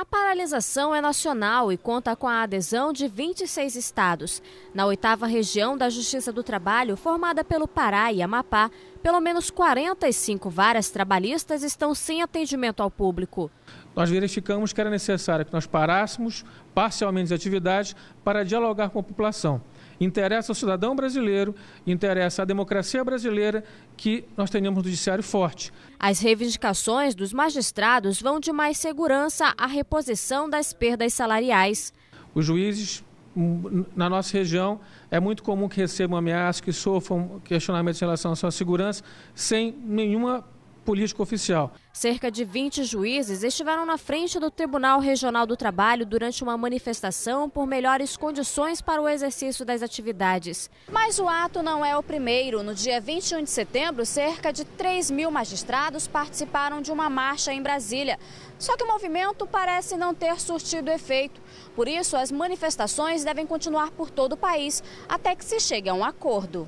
A paralisação é nacional e conta com a adesão de 26 estados. Na oitava região da Justiça do Trabalho, formada pelo Pará e Amapá, pelo menos 45 varas trabalhistas estão sem atendimento ao público. Nós verificamos que era necessário que nós parássemos parcialmente as atividades para dialogar com a população. Interessa ao cidadão brasileiro, interessa à democracia brasileira que nós tenhamos um judiciário forte. As reivindicações dos magistrados vão de mais segurança à reposição das perdas salariais. Os juízes hum, na nossa região é muito comum que recebam ameaças, que sofram questionamentos em relação à sua segurança, sem nenhuma político oficial. Cerca de 20 juízes estiveram na frente do Tribunal Regional do Trabalho durante uma manifestação por melhores condições para o exercício das atividades. Mas o ato não é o primeiro. No dia 21 de setembro, cerca de 3 mil magistrados participaram de uma marcha em Brasília. Só que o movimento parece não ter surtido efeito. Por isso, as manifestações devem continuar por todo o país até que se chegue a um acordo.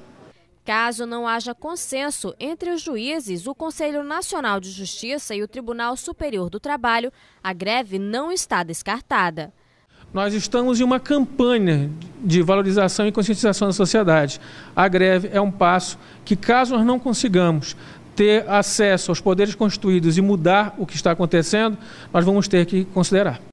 Caso não haja consenso entre os juízes, o Conselho Nacional de Justiça e o Tribunal Superior do Trabalho, a greve não está descartada. Nós estamos em uma campanha de valorização e conscientização da sociedade. A greve é um passo que, caso nós não consigamos ter acesso aos poderes constituídos e mudar o que está acontecendo, nós vamos ter que considerar.